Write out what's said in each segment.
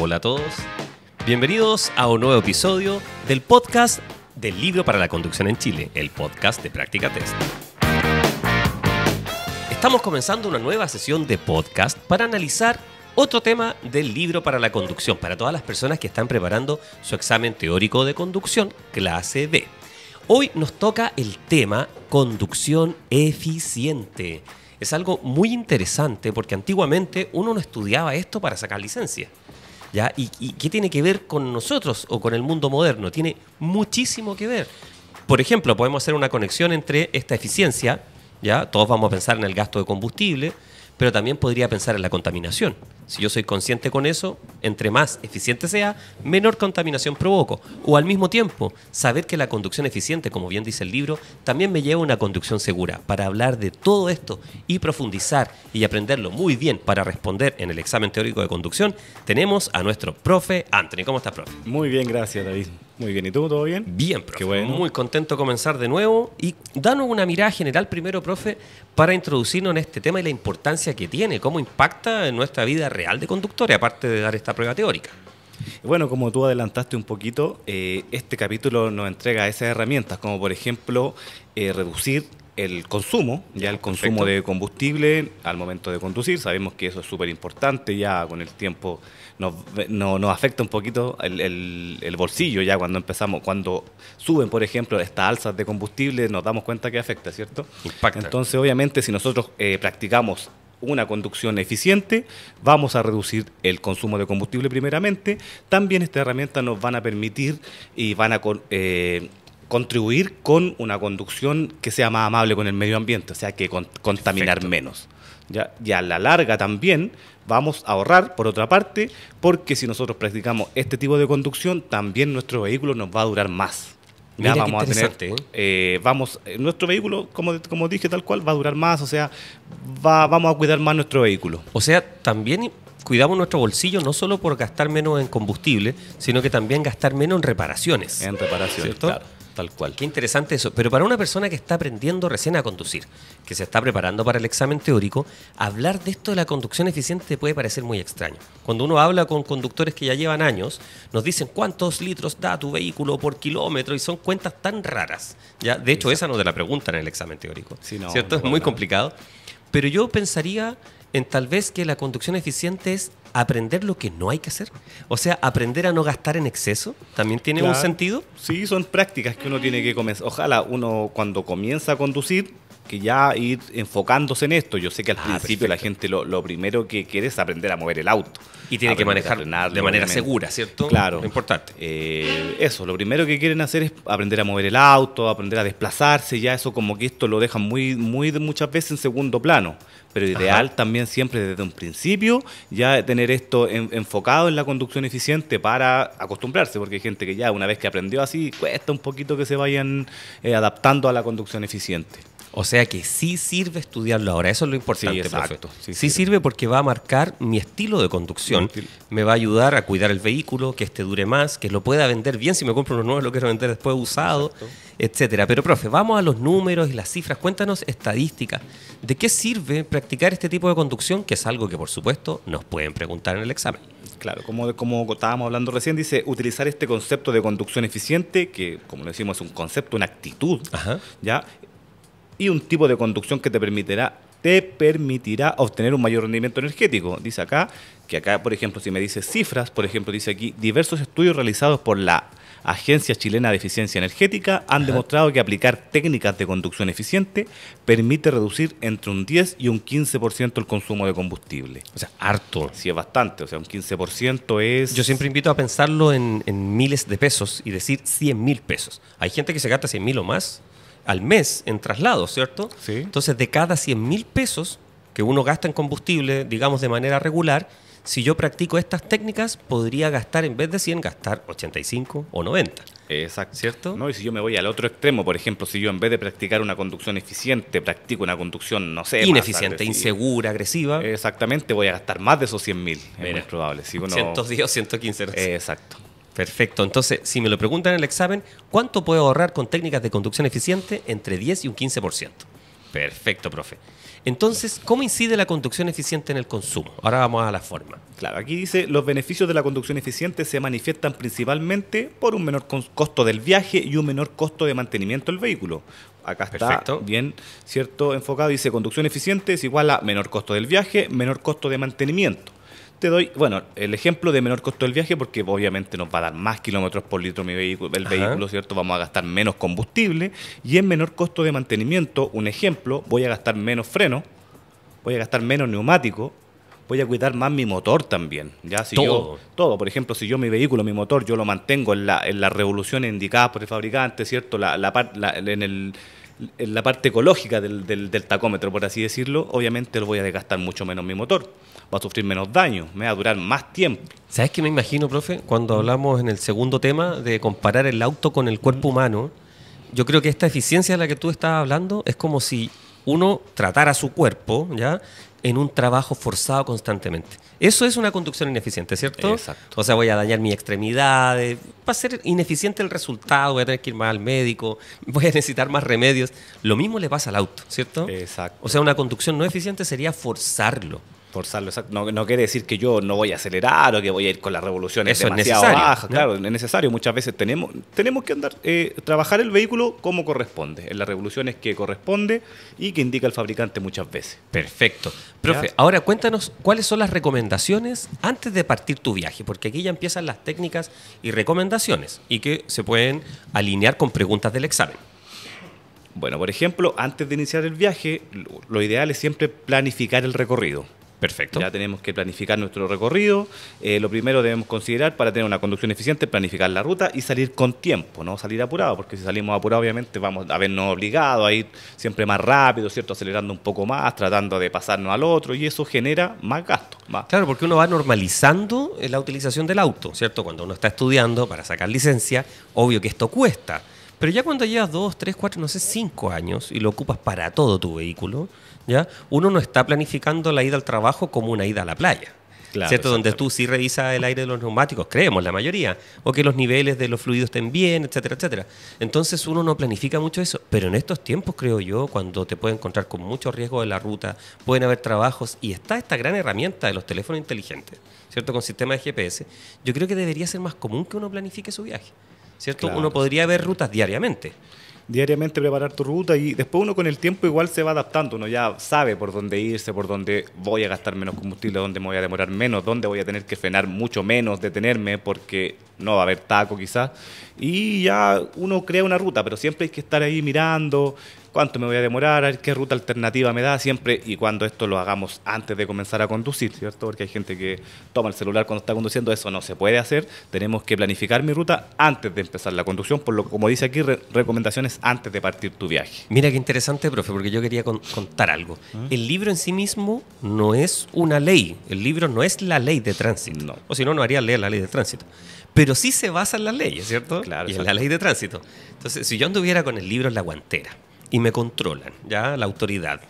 Hola a todos. Bienvenidos a un nuevo episodio del podcast del libro para la conducción en Chile, el podcast de Práctica Test. Estamos comenzando una nueva sesión de podcast para analizar otro tema del libro para la conducción, para todas las personas que están preparando su examen teórico de conducción, clase B. Hoy nos toca el tema conducción eficiente es algo muy interesante porque antiguamente uno no estudiaba esto para sacar licencia. ¿ya? ¿Y, qué tiene que ver con nosotros o con el mundo moderno? Tiene muchísimo que ver. Por ejemplo, podemos hacer una conexión entre esta eficiencia, ¿ya? todos vamos a pensar en el gasto de combustible, pero también podría pensar en la contaminación. Si yo soy consciente con eso, entre más eficiente sea, menor contaminación provoco. O al mismo tiempo, saber que la conducción eficiente, como bien dice el libro, también me lleva a una conducción segura. Para hablar de todo esto y profundizar y aprenderlo muy bien para responder en el examen teórico de conducción, tenemos a nuestro profe Anthony. ¿Cómo estás, profe? Muy bien, gracias, David. Muy bien, ¿y tú? ¿Todo bien? Bien, profe. Muy contento de comenzar de nuevo. Y danos una mirada general primero, profe, para introducirnos en este tema y la importancia que tiene, cómo impacta en nuestra vida real de conductores, aparte de dar esta prueba teórica. Bueno, como tú adelantaste un poquito, eh, este capítulo nos entrega esas herramientas, como por ejemplo eh, reducir el consumo, ya el consumo de combustible al momento de conducir, sabemos que eso es súper importante, ya con el tiempo nos, afecta un poquito el, bolsillo, ya cuando empezamos, cuando suben, por ejemplo, estas alzas de combustible, nos damos cuenta que afecta, ¿cierto? Entonces, obviamente, si nosotros eh, practicamos una conducción eficiente, vamos a reducir el consumo de combustible primeramente, también estas herramientas nos van a permitir y van a... Eh, contribuir con una conducción que sea más amable con el medio ambiente, o sea, que contaminar menos. ¿ya? Y a la larga también vamos a ahorrar, por otra parte, porque si nosotros practicamos este tipo de conducción, también nuestro vehículo nos va a durar más vamos a tener, eh, eh, nuestro vehículo, como, como dije tal cual, va a durar más, o sea, vamos a cuidar más nuestro vehículo. O sea, también cuidamos nuestro bolsillo no solo por gastar menos en combustible, sino que también gastar menos en reparaciones. En reparaciones, Tal cual. Qué interesante eso. Pero para una persona que está aprendiendo recién a conducir, que se está preparando para el examen teórico, hablar de esto de la conducción eficiente puede parecer muy extraño. Cuando uno habla con conductores que ya llevan años, nos dicen cuántos litros da tu vehículo por kilómetro y son cuentas tan raras. ¿ya? De hecho, esa no te la preguntan en el examen teórico. ¿Cierto? es muy complicado. Pero yo pensaría en tal vez que la conducción eficiente es aprender lo que no hay que hacer. O sea, aprender a no gastar en exceso también tiene un sentido. Sí, son prácticas que uno tiene que comenzar. Ojalá uno cuando comienza a conducir que ya ir enfocándose en esto. Yo sé que al ah, principio la gente lo, lo, primero que quiere es aprender a mover el auto. Y tiene que manejar de manera segura, ¿cierto? Claro. importante. Eh, eso, lo primero que quieren hacer es aprender a mover el auto, aprender a desplazarse, ya eso como que esto lo dejan muy, muy muchas veces en segundo plano. Pero ideal también siempre desde un principio ya tener esto enfocado en la conducción eficiente para acostumbrarse, porque hay gente que ya una vez que aprendió así, cuesta un poquito que se vayan eh, adaptando a la conducción eficiente. O sea que sí sirve estudiarlo ahora, eso es lo importante. Sí, Sí, sirve. porque va a marcar mi estilo de conducción, me va a ayudar a cuidar el vehículo, que este dure más, que lo pueda vender bien, si me compro uno nuevo lo quiero vender después usado, etc. etcétera. Pero profe, vamos a los números y las cifras, cuéntanos estadísticas. ¿De qué sirve practicar este tipo de conducción? Que es algo que por supuesto nos pueden preguntar en el examen. Claro, como, como estábamos hablando recién, dice utilizar este concepto de conducción eficiente, que como decimos es un concepto, una actitud, ¿ya? y un tipo de conducción que te permitirá te permitirá obtener un mayor rendimiento energético. Dice acá, que acá, por ejemplo, si me dice cifras, por ejemplo, dice aquí, diversos estudios realizados por la Agencia Chilena de Eficiencia Energética han demostrado que aplicar técnicas de conducción eficiente permite reducir entre un 10 y un 15% el consumo de combustible. O sea, harto. Sí, es bastante. O sea, un 15% es... Yo siempre invito a pensarlo en, en miles de pesos y decir 100 mil pesos. Hay gente que se gasta 100 mil o más al mes en traslado, ¿cierto? Sí. Entonces, de cada 100 mil pesos que uno gasta en combustible, digamos de manera regular, si yo practico estas técnicas, podría gastar en vez de 100, gastar 85 o 90. Exacto. ¿Cierto? No, y si yo me voy al otro extremo, por ejemplo, si yo en vez de practicar una conducción eficiente, practico una conducción, no sé, ineficiente, insegura, agresiva. Exactamente, voy a gastar más de esos 100 mil, es muy probable. 110 115. Exacto. Perfecto. Entonces, si me lo preguntan en el examen, ¿cuánto puedo ahorrar con técnicas de conducción eficiente? Entre 10 y un 15%. Perfecto, profe. Entonces, ¿cómo incide la conducción eficiente en el consumo? Ahora vamos a la forma. Claro, aquí dice, los beneficios de la conducción eficiente se manifiestan principalmente por un menor costo del viaje y un menor costo de mantenimiento del vehículo. Acá está bien, ¿cierto? Enfocado, dice, conducción eficiente es igual a menor costo del viaje, menor costo de mantenimiento te doy, bueno, el ejemplo de menor costo del viaje, porque obviamente nos va a dar más kilómetros por litro mi vehículo, el vehículo, ¿cierto? Vamos a gastar menos combustible y en menor costo de mantenimiento, un ejemplo, voy a gastar menos freno, voy a gastar menos neumático, voy a cuidar más mi motor también. ¿ya? Si todo. todo. Por ejemplo, si yo mi vehículo, mi motor, yo lo mantengo en, la, en las revoluciones indicadas por el fabricante, ¿cierto? La, en la parte ecológica del, del, tacómetro, por así decirlo, obviamente lo voy a desgastar mucho menos mi motor va a sufrir menos daño, me va a durar más tiempo. ¿Sabes qué me imagino, profe? Cuando hablamos en el segundo tema de comparar el auto con el cuerpo humano, yo creo que esta eficiencia de la que tú estabas hablando es como si uno tratara su cuerpo, ¿ya? en un trabajo forzado constantemente. Eso es una conducción ineficiente, ¿cierto? O sea, voy a dañar mi extremidad, va a ser ineficiente el resultado, voy a tener que ir más al médico, voy a necesitar más remedios. Lo mismo le pasa al auto, ¿cierto? Exacto. O sea, una conducción no eficiente sería forzarlo. Forzarlo, exacto. No, quiere decir que yo no voy a acelerar o que voy a ir con las revoluciones Eso demasiado bajas. Claro, es necesario. Muchas veces tenemos, tenemos que andar, eh, trabajar el vehículo como corresponde, en las revoluciones que corresponde y que indica el fabricante muchas veces. Perfecto. Profe, ahora cuéntanos cuáles son las recomendaciones antes de partir tu viaje, porque aquí ya empiezan las técnicas y recomendaciones y que se pueden alinear con preguntas del examen. Bueno, por ejemplo, antes de iniciar el viaje, lo ideal es siempre planificar el recorrido. Perfecto. Ya tenemos que planificar nuestro recorrido. Eh, lo primero debemos considerar para tener una conducción eficiente, planificar la ruta y salir con tiempo, no salir apurado, porque si salimos apurado, obviamente vamos a vernos obligados a ir siempre más rápido, ¿cierto? Acelerando un poco más, tratando de pasarnos al otro y eso genera más gasto. Claro, porque uno va normalizando eh, la utilización del auto, ¿cierto? Cuando uno está estudiando para sacar licencia, obvio que esto cuesta. Pero ya cuando llevas dos, tres, cuatro, no sé, cinco años y lo ocupas para todo tu vehículo, uno no está planificando la ida al trabajo como una ida a la playa. ¿cierto? Donde tú sí revisas el aire de los neumáticos, creemos, la mayoría, o que los niveles de los fluidos estén bien, etcétera, etcétera. Entonces uno no planifica mucho eso, pero en estos tiempos, creo yo, cuando te puedes encontrar con mucho riesgo de la ruta, pueden haber trabajos, y está esta gran herramienta de los teléfonos inteligentes, ¿cierto? Con sistema de GPS, yo creo que debería ser más común que uno planifique su viaje, ¿cierto? Uno podría ver rutas diariamente diariamente preparar tu ruta y después uno con el tiempo igual se va adaptando, uno ya sabe por dónde irse, por dónde voy a gastar menos combustible, dónde me voy a demorar menos, dónde voy a tener que frenar mucho menos, detenerme porque no va a haber taco quizás. Y ya uno crea una ruta, pero siempre hay que estar ahí mirando, cuánto me voy a demorar, qué ruta alternativa me da, siempre y cuando esto lo hagamos antes de comenzar a conducir, ¿cierto? Porque hay gente que toma el celular cuando está conduciendo, eso no se puede hacer, tenemos que planificar mi ruta antes de empezar la conducción, por lo que como dice aquí, recomendaciones antes de partir tu viaje. Mira qué interesante, profe, porque yo quería contar algo. ¿Mm? El libro en sí mismo no es una ley, el libro no es la ley de tránsito, no. o si no, no haría leer la ley de tránsito pero sí se basa en las leyes, ¿cierto? Claro. Y en la ley de tránsito. Entonces, si yo anduviera con el libro en la guantera, y me controlan, ya la autoridad.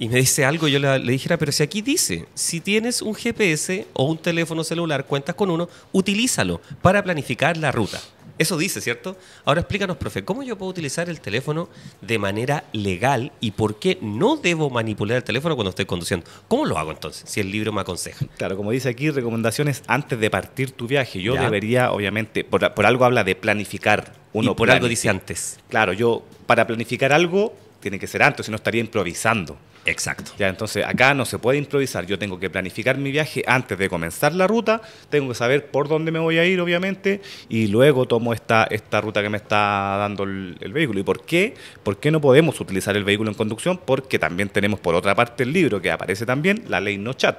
Y me dice algo, yo le, le dijera, pero si aquí dice, si tienes un GPS o un teléfono celular, cuentas con uno, utilízalo para planificar la ruta. Eso dice, ¿cierto? Ahora explícanos, profe, ¿cómo yo puedo utilizar el teléfono de manera legal y por qué no debo manipular el teléfono cuando estoy conduciendo? ¿Cómo lo hago entonces, si el libro me aconseja? Claro, como dice aquí, recomendaciones antes de partir tu viaje. Yo debería, obviamente, por, algo habla de planificar. Uno y por algo dice antes. Claro, yo para planificar algo tiene que ser antes, si no estaría improvisando. Exacto. Ya, entonces acá no se puede improvisar. Yo tengo que planificar mi viaje antes de comenzar la ruta, tengo que saber por dónde me voy a ir, obviamente, y luego tomo esta, esta ruta que me está dando el, el vehículo. ¿Y por qué? ¿Por qué no podemos utilizar el vehículo en conducción? Porque también tenemos por otra parte el libro que aparece también, la ley no chat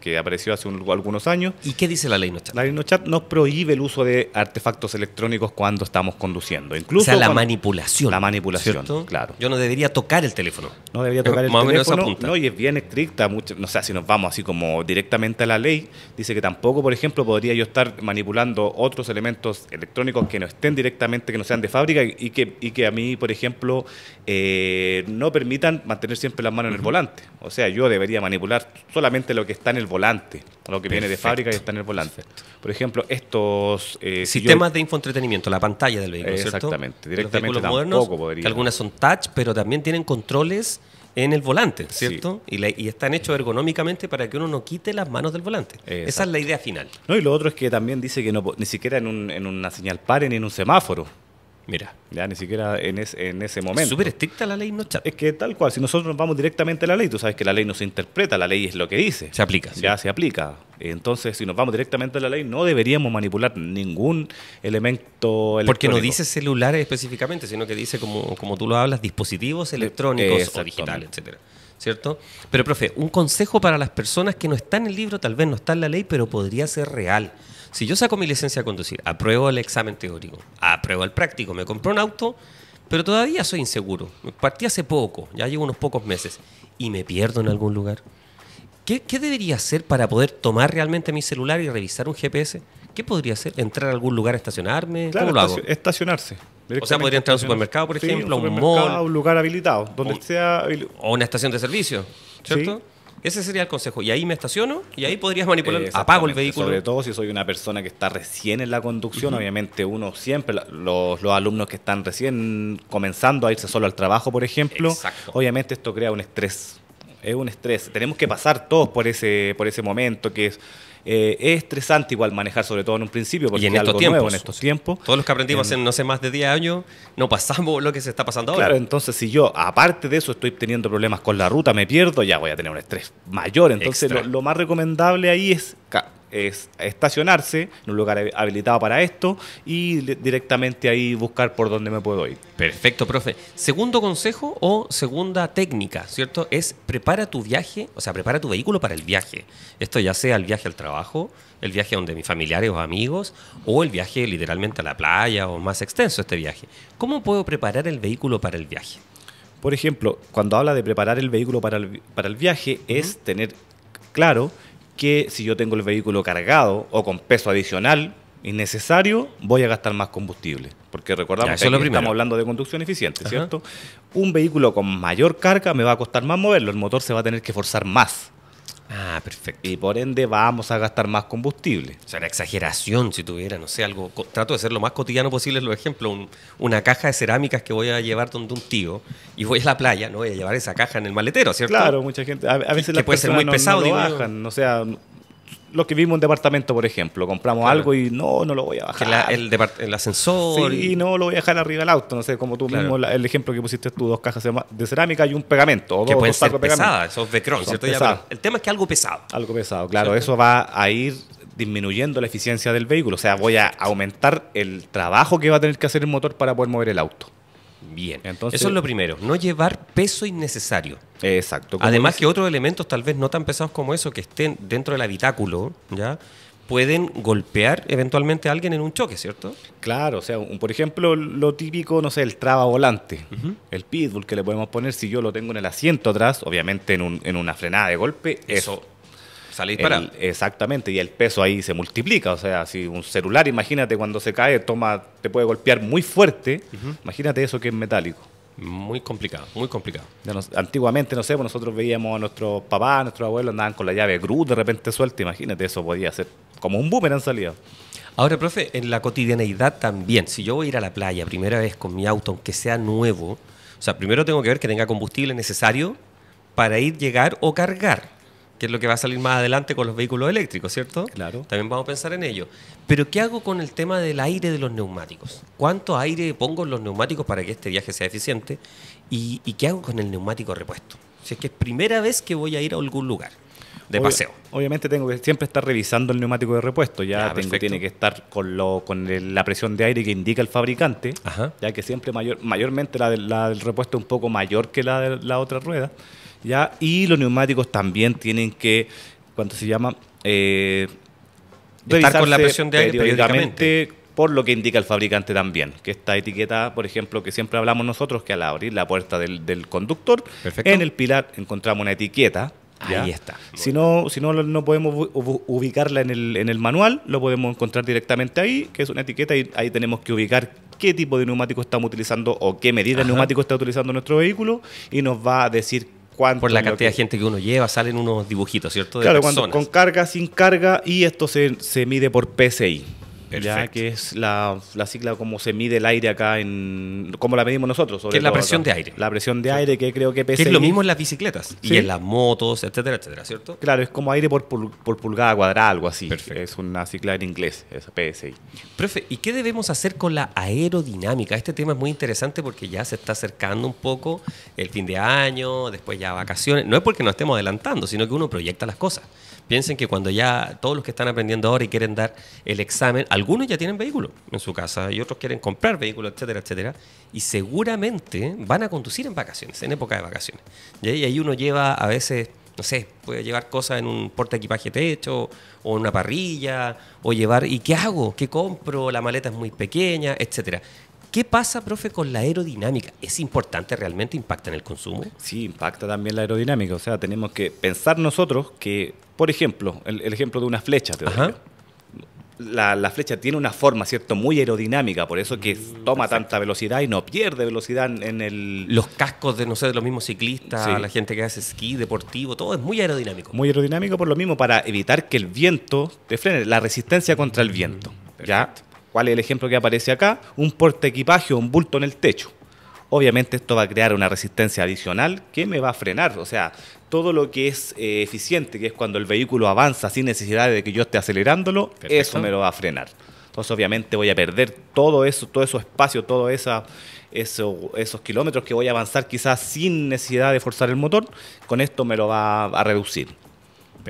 que apareció hace algunos años. ¿Y qué dice la ley NOCHAT? La ley NOCHAT nos prohíbe el uso de artefactos electrónicos cuando estamos conduciendo. Incluso o sea, la manipulación. La manipulación, claro. Yo no debería tocar el teléfono. No debería tocar el teléfono. No, y es bien estricta. no sé, si nos vamos así como directamente a la ley, dice que tampoco, por ejemplo, podría yo estar manipulando otros elementos electrónicos que no estén directamente, que no sean de fábrica y que, y que a mí, por ejemplo, eh, no permitan mantener siempre las manos en el volante. O sea, yo debería manipular solamente lo que está en el volante, lo que viene de fábrica y está en el volante. Por ejemplo, estos... Eh, Sistemas de infoentretenimiento, la pantalla del vehículo, Exactamente, directamente algunas son touch, pero también tienen controles en el volante, ¿cierto? Y, están hechos ergonómicamente para que uno no quite las manos del volante. Esa es la idea final. No, y lo otro es que también dice que ni siquiera en, una señal pare ni en un semáforo. Mira. Ya ni siquiera en, ese momento. Súper estricta la ley, no Es que tal cual, si nosotros nos vamos directamente a la ley, tú sabes que la ley no se interpreta, la ley es lo que dice. Se aplica. Ya se aplica. Entonces, si nos vamos directamente a la ley, no deberíamos manipular ningún elemento electrónico. Porque no dice celulares específicamente, sino que dice, como, como tú lo hablas, dispositivos electrónicos o digitales, etcétera. ¿Cierto? Pero, profe, un consejo para las personas que no están en el libro, tal vez no está en la ley, pero podría ser real. Si yo saco mi licencia de conducir, apruebo el examen teórico, apruebo el práctico, me compro un auto, pero todavía soy inseguro. Partí hace poco, ya llevo unos pocos meses, y me pierdo en algún lugar. ¿Qué, debería hacer para poder tomar realmente mi celular y revisar un GPS? ¿Qué podría hacer? ¿Entrar a algún lugar estacionarme? Claro, Estacionarse. O sea, podría entrar a un supermercado, por ejemplo, un a un un lugar habilitado, donde esté. sea. O una estación de servicio, ¿cierto? Ese sería el consejo. Y ahí me estaciono y ahí podrías manipular. Apago el vehículo. Sobre todo si soy una persona que está recién en la conducción, obviamente uno siempre, los, los, alumnos que están recién comenzando a irse solo al trabajo, por ejemplo, obviamente esto crea un estrés. Es un estrés. Tenemos que pasar todos por ese, por ese momento que es eh, es estresante igual manejar, sobre todo en un principio, porque en estos tiempos, en estos tiempos. Todos los que aprendimos hace, no sé, más de 10 años, no pasamos lo que se está pasando ahora. Claro, entonces si yo, aparte de eso, estoy teniendo problemas con la ruta, me pierdo, ya voy a tener un estrés mayor. Entonces lo, más recomendable ahí es es estacionarse en un lugar habilitado para esto y directamente ahí buscar por dónde me puedo ir. Perfecto, profe. Segundo consejo o segunda técnica, ¿cierto? Es prepara tu viaje, o sea, prepara tu vehículo para el viaje. Esto ya sea el viaje al trabajo, el viaje a donde mis familiares o amigos, o el viaje literalmente a la playa o más extenso este viaje. ¿Cómo puedo preparar el vehículo para el viaje? Por ejemplo, cuando habla de preparar el vehículo para el, viaje, es tener claro que si yo tengo el vehículo cargado o con peso adicional innecesario, voy a gastar más combustible. Porque recordamos que estamos hablando de conducción eficiente, ¿cierto? Un vehículo con mayor carga me va a costar más moverlo, el motor se va a tener que forzar más. Ah, perfecto. Y por ende vamos a gastar más combustible. O sea, una exageración si tuviera, no sé, algo. Trato de ser lo más cotidiano posible, por ejemplo, una caja de cerámicas que voy a llevar donde un tío y voy a la playa, no voy a llevar esa caja en el maletero, ¿cierto? Claro, mucha gente. A, veces la puede ser muy no, pesado, no sea, lo que vimos un departamento, por ejemplo. Compramos algo y no, no lo voy a bajar. el, ascensor. Sí, y... no lo voy a dejar arriba del auto. No sé, como tú mismo, el ejemplo que pusiste tú, dos cajas de cerámica y un pegamento. O que dos, pueden ser esos de ¿cierto? Ya, el tema es que algo pesado. Algo pesado, claro. Eso va a ir disminuyendo la eficiencia del vehículo. O sea, voy a aumentar el trabajo que va a tener que hacer el motor para poder mover el auto. Bien. Entonces, Eso es lo primero, no llevar peso innecesario. Exacto. Además que otros elementos tal vez no tan pesados como eso, que estén dentro del habitáculo, ¿ya? pueden golpear eventualmente a alguien en un choque, ¿cierto? Claro, o sea, un, por ejemplo, lo típico, no sé, el traba volante, el pitbull que le podemos poner, si yo lo tengo en el asiento atrás, obviamente en, un, en una frenada de golpe, eso Exactamente, y el peso ahí se multiplica. O sea, si un celular, imagínate, cuando se cae, toma, te puede golpear muy fuerte. Imagínate eso que es metálico. Muy complicado, muy complicado. antiguamente, no sé, pues nosotros veíamos a nuestros papás, a nuestros abuelos andaban con la llave cruz de repente suelta, imagínate, eso podía ser como un boomerang salido Ahora, profe, en la cotidianeidad también, si yo voy a ir a la playa primera vez con mi auto, aunque sea nuevo, o sea, primero tengo que ver que tenga combustible necesario para ir, llegar o cargar que es lo que va a salir más adelante con los vehículos eléctricos, ¿cierto? Claro. También vamos a pensar en ello. Pero ¿qué hago con el tema del aire de los neumáticos? ¿Cuánto aire pongo en los neumáticos para que este viaje sea eficiente? ¿Y, y qué hago con el neumático repuesto? Si es que es primera vez que voy a ir a algún lugar de paseo. Obviamente tengo que siempre estar revisando el neumático de repuesto, ya, tengo, tiene que estar con, con la presión de aire que indica el fabricante, ya que siempre mayor, mayormente la, del repuesto es un poco mayor que la de la otra rueda, ya, y los neumáticos también tienen que, ¿cuánto se llama? Eh, estar con la presión de aire periódicamente, por lo que indica el fabricante también, que esta etiqueta, por ejemplo, que siempre hablamos nosotros, que al abrir la puerta del, conductor, en el pilar encontramos una etiqueta Ahí está. Si no, si no, no podemos ubicarla en el, en el manual, lo podemos encontrar directamente ahí, que es una etiqueta, y ahí tenemos que ubicar qué tipo de neumático estamos utilizando o qué medida de neumático está utilizando nuestro vehículo y nos va a decir cuánto. Por la cantidad de gente que uno lleva, salen unos dibujitos, ¿cierto? claro, con carga, sin carga y esto se, se mide por PSI ya que es la, la como se mide el aire acá en como la medimos nosotros es la presión de aire la presión de aire que creo que, pesa que es lo mismo en las bicicletas y en las motos etcétera etcétera cierto claro es como aire por, pulgada cuadrada algo así Perfecto. es una cicla en inglés esa PSI profe y qué debemos hacer con la aerodinámica este tema es muy interesante porque ya se está acercando un poco el fin de año después ya vacaciones no es porque nos estemos adelantando sino que uno proyecta las cosas Piensen que cuando ya todos los que están aprendiendo ahora y quieren dar el examen, algunos ya tienen vehículo en su casa y otros quieren comprar vehículo, etcétera, etcétera, y seguramente van a conducir en vacaciones, en época de vacaciones. Y ahí uno lleva a veces, no sé, puede llevar cosas en un porte equipaje techo o en una parrilla o llevar, ¿y qué hago? ¿Qué compro? La maleta es muy pequeña, etcétera. ¿Qué pasa, profe, con la aerodinámica? ¿Es importante realmente? ¿Impacta en el consumo? Sí, impacta también la aerodinámica. O sea, tenemos que pensar nosotros que por ejemplo, el, ejemplo de una flecha, La, flecha tiene una forma, ¿cierto? Muy aerodinámica, por eso que mm, toma tanta velocidad y no pierde velocidad en el... Los cascos de, no sé, de los mismos ciclistas, la gente que hace esquí deportivo, todo es muy aerodinámico. Muy aerodinámico por lo mismo, para evitar que el viento te frene, la resistencia contra el mm, viento, ¿ya? ¿Cuál es el ejemplo que aparece acá? Un porte equipaje o un bulto en el techo obviamente esto va a crear una resistencia adicional que me va a frenar. O sea, todo lo que es eh, eficiente, que es cuando el vehículo avanza sin necesidad de que yo esté acelerándolo, eso me lo va a frenar. Entonces, obviamente, voy a perder todo eso, todo ese espacio, todos esos kilómetros que voy a avanzar quizás sin necesidad de forzar el motor. Con esto me lo va a reducir.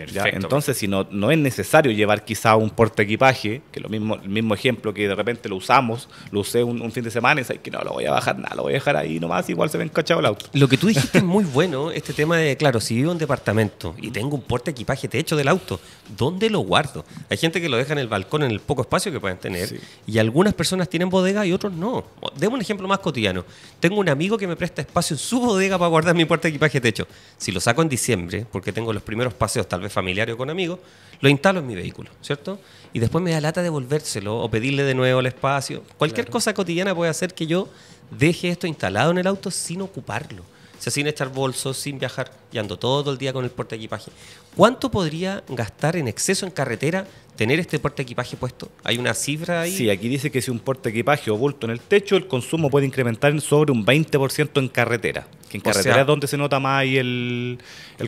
Entonces, si no, no es necesario llevar quizá un porte equipaje, que lo mismo, el mismo ejemplo que de repente lo usamos, lo usé un, fin de semana y sabes que no lo voy a bajar nada, lo voy a dejar ahí nomás, igual se ve encachado el auto. Lo que tú dijiste es muy bueno, este tema de, claro, si vivo en departamento y tengo un porte equipaje techo del auto, ¿dónde lo guardo? Hay gente que lo deja en el balcón, en el poco espacio que pueden tener, y algunas personas tienen bodega y otros no. Demos un ejemplo más cotidiano. Tengo un amigo que me presta espacio en su bodega para guardar mi porte equipaje techo. Si lo saco en diciembre, porque tengo los primeros paseos tal vez familiar o con amigos, lo instalo en mi vehículo, ¿cierto? Y después me da lata devolvérselo o pedirle de nuevo el espacio. Cualquier cosa cotidiana puede hacer que yo deje esto instalado en el auto sin ocuparlo sin echar bolsos, sin viajar, y ando todo el día con el porte equipaje. ¿Cuánto podría gastar en exceso en carretera tener este porte equipaje puesto? ¿Hay una cifra ahí? Sí, aquí dice que si un porte equipaje o bulto en el techo, el consumo puede incrementar sobre un 20% en carretera. en carretera es donde se nota más el,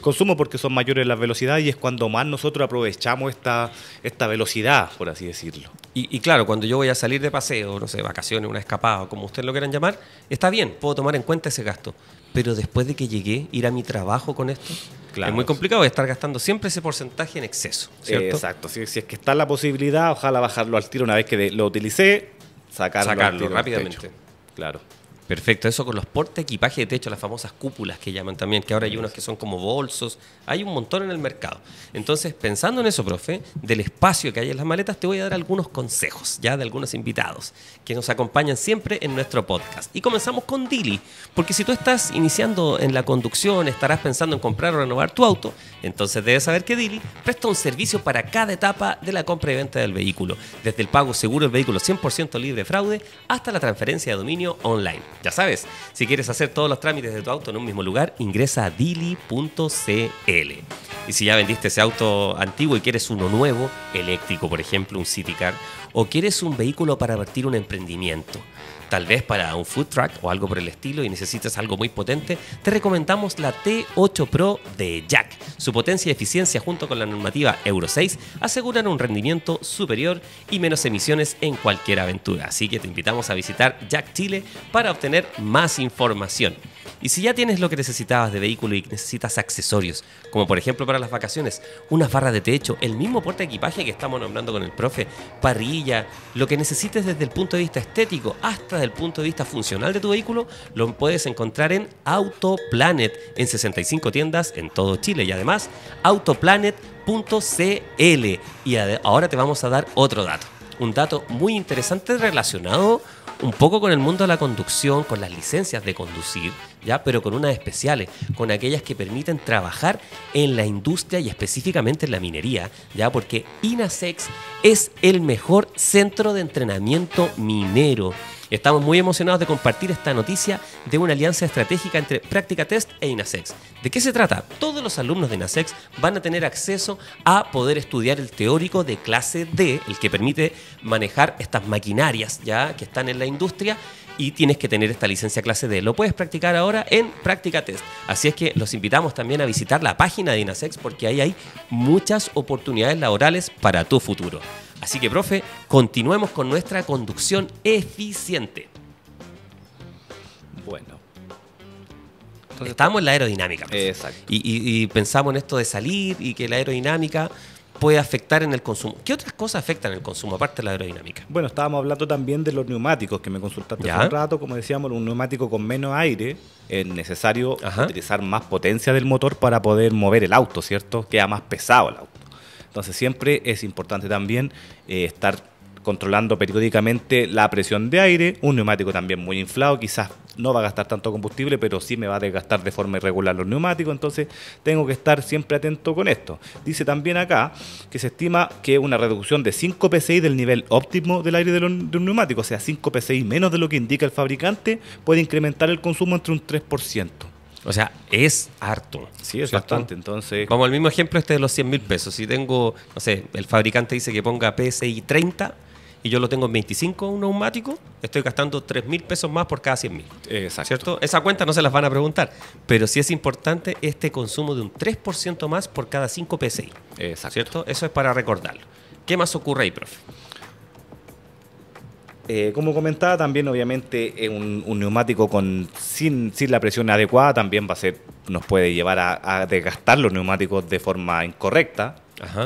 consumo porque son mayores las velocidades y es cuando más nosotros aprovechamos esta, esta velocidad, por así decirlo. Y, claro, cuando yo voy a salir de paseo, no sé, vacaciones, una escapada, como ustedes lo quieran llamar, está bien, puedo tomar en cuenta ese gasto pero después de que llegué, ir a mi trabajo con esto. Es muy complicado estar gastando siempre ese porcentaje en exceso. Eh, exacto. Si, es que está la posibilidad, ojalá bajarlo al tiro una vez que lo utilicé, sacarlo, sacarlo rápidamente. Claro. Perfecto, eso con los porte equipaje de techo, las famosas cúpulas que llaman también, que ahora hay unos que son como bolsos, hay un montón en el mercado. Entonces, pensando en eso, profe, del espacio que hay en las maletas, te voy a dar algunos consejos ya de algunos invitados que nos acompañan siempre en nuestro podcast. Y comenzamos con Dili, porque si tú estás iniciando en la conducción, estarás pensando en comprar o renovar tu auto, entonces debes saber que Dili presta un servicio para cada etapa de la compra y venta del vehículo, desde el pago seguro del vehículo 100% libre de fraude hasta la transferencia de dominio online. Ya sabes, si quieres hacer todos los trámites de tu auto en un mismo lugar, ingresa a dili.cl. Y si ya vendiste ese auto antiguo y quieres uno nuevo, eléctrico, por ejemplo, un City Car, o quieres un vehículo para partir un emprendimiento, tal vez para un food truck o algo por el estilo y necesitas algo muy potente, te recomendamos la T8 Pro de Jack. Su potencia y eficiencia junto con la normativa Euro 6 aseguran un rendimiento superior y menos emisiones en cualquier aventura. Así que te invitamos a visitar Jack Chile para obtener más información. Y si ya tienes lo que necesitabas de vehículo y necesitas accesorios, como por ejemplo para las vacaciones, unas barras de techo, el mismo porte de equipaje que estamos nombrando con el profe, parrilla, lo que necesites desde el punto de vista estético hasta del punto de vista funcional de tu vehículo, lo puedes encontrar en Autoplanet, en 65 tiendas en todo Chile. Y además, autoplanet.cl. Y ahora te vamos a dar otro dato. Un dato muy interesante relacionado un poco con el mundo de la conducción, con las licencias de conducir, ya, pero con unas especiales, con aquellas que permiten trabajar en la industria y específicamente en la minería, ya, porque INASEX es el mejor centro de entrenamiento minero. Estamos muy emocionados de compartir esta noticia de una alianza estratégica entre Práctica Test e INASEX. ¿De qué se trata? Todos los alumnos de INASEX van a tener acceso a poder estudiar el teórico de clase D, el que permite manejar estas maquinarias ya que están en la industria y tienes que tener esta licencia clase D. Lo puedes practicar ahora en Práctica Test. Así es que los invitamos también a visitar la página de INASEX porque ahí hay muchas oportunidades laborales para tu futuro. Así que, profe, continuemos con nuestra conducción eficiente. Bueno. Entonces, Estamos en la aerodinámica. Exacto. Y, pensamos en esto de salir y que la aerodinámica puede afectar en el consumo. ¿Qué otras cosas afectan en el consumo, aparte de la aerodinámica? Bueno, estábamos hablando también de los neumáticos, que me consultaste hace un rato. Como decíamos, un neumático con menos aire es necesario utilizar más potencia del motor para poder mover el auto, ¿cierto? Queda más pesado el auto. Entonces siempre es importante también eh, estar controlando periódicamente la presión de aire, un neumático también muy inflado, quizás no va a gastar tanto combustible, pero sí me va a desgastar de forma irregular los neumáticos, entonces tengo que estar siempre atento con esto. Dice también acá que se estima que una reducción de 5 PSI del nivel óptimo del aire de, un neumático, o sea, 5 PSI menos de lo que indica el fabricante, puede incrementar el consumo entre un 3%. O sea, es harto. Sí, es bastante. Entonces. Como el mismo ejemplo este de los 100 mil pesos. Si tengo, no sé, el fabricante dice que ponga PSI 30 y yo lo tengo en 25 un neumático, estoy gastando 3 mil pesos más por cada 100 mil. Exacto. ¿Cierto? Esa cuenta no se las van a preguntar, pero sí es importante este consumo de un 3% más por cada 5 PSI. Exacto. ¿Cierto? Eso es para recordarlo. ¿Qué más ocurre ahí, profe? Eh, como comentaba, también obviamente un, neumático con, sin, la presión adecuada también va a ser, nos puede llevar a, desgastar los neumáticos de forma incorrecta.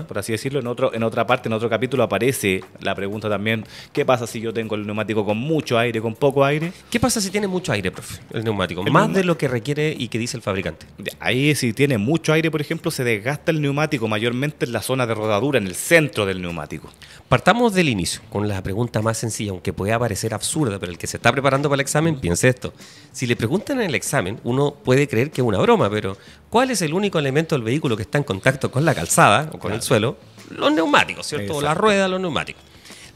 por así decirlo. En, otro, en otra parte, en otro capítulo aparece la pregunta también, ¿qué pasa si yo tengo el neumático con mucho aire, con poco aire? ¿Qué pasa si tiene mucho aire, profe, el neumático? Más de lo que requiere y que dice el fabricante. Ahí si tiene mucho aire, por ejemplo, se desgasta el neumático mayormente en la zona de rodadura, en el centro del neumático. Partamos del inicio, con la pregunta más sencilla, aunque pueda parecer absurda, pero el que se está preparando para el examen, piense esto. Si le preguntan en el examen, uno puede creer que es una broma, pero ¿cuál es el único elemento del vehículo que está en contacto con la calzada o con el suelo? Los neumáticos, ¿cierto? O la rueda, los neumáticos.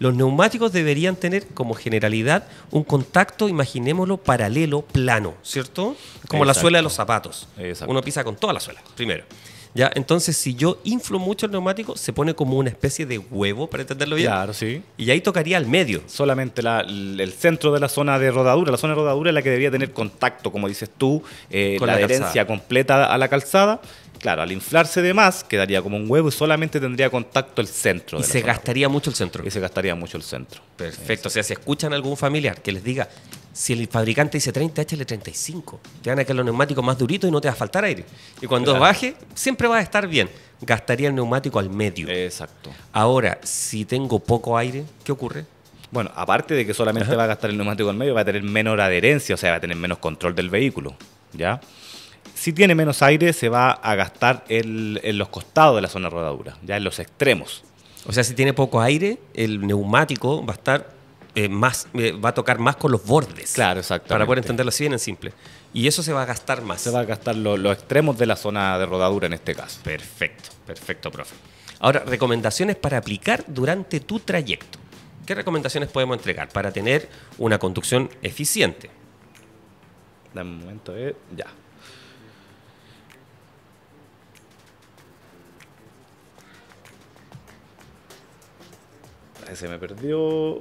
Los neumáticos deberían tener como generalidad un contacto, imaginémoslo, paralelo, plano, ¿cierto? Como la suela de los zapatos. Uno pisa con toda la suela, primero. Entonces, si yo inflo mucho el neumático, se pone como una especie de huevo, para entenderlo bien. Claro, sí. Y ahí tocaría al medio. Solamente el centro de la zona de rodadura. La zona de rodadura es la que debería tener contacto, como dices tú, eh, Con la adherencia completa a la calzada Claro, al inflarse de más quedaría como un huevo y solamente tendría contacto el centro. Y se gastaría mucho el centro. Y se gastaría mucho el centro. Perfecto. O sea, si escuchan a algún familiar que les diga, si el fabricante dice 30, échale 35. Te van a quedar los neumáticos más duritos y no te va a faltar aire. Y cuando baje, siempre va a estar bien. Gastaría el neumático al medio. Exacto. Ahora, si tengo poco aire, ¿qué ocurre? Bueno, aparte de que solamente va a gastar el neumático al medio, va a tener menor adherencia, o sea, va a tener menos control del vehículo. ¿Ya? si tiene menos aire, se va a gastar en los costados de la zona de rodadura, ya en los extremos. O sea, si tiene poco aire, el neumático va a estar eh, más, eh, va a tocar más con los bordes. Claro, exacto. Para poder entenderlo así bien en simple. Y eso se va a gastar más. Se va a gastar los extremos de la zona de rodadura en este caso. Perfecto, perfecto, profe. Ahora, recomendaciones para aplicar durante tu trayecto. ¿Qué recomendaciones podemos entregar para tener una conducción eficiente? Dame un momento, eh. ya. se me perdió.